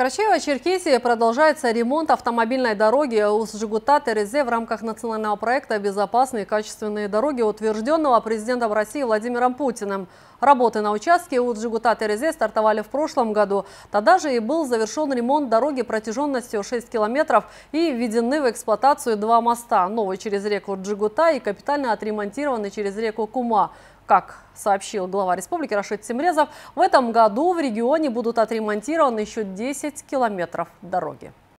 Карачаево-Черкесии продолжается ремонт автомобильной дороги Ус-Жигута-Терезе в рамках национального проекта «Безопасные и качественные дороги», утвержденного президентом России Владимиром Путиным. Работы на участке Ус-Жигута-Терезе стартовали в прошлом году. Тогда же и был завершен ремонт дороги протяженностью 6 километров и введены в эксплуатацию два моста – новый через реку Джигута и капитально отремонтированный через реку Кума. Как сообщил глава республики Рашид Семрезов, в этом году в регионе будут отремонтированы еще 10 километров дороги.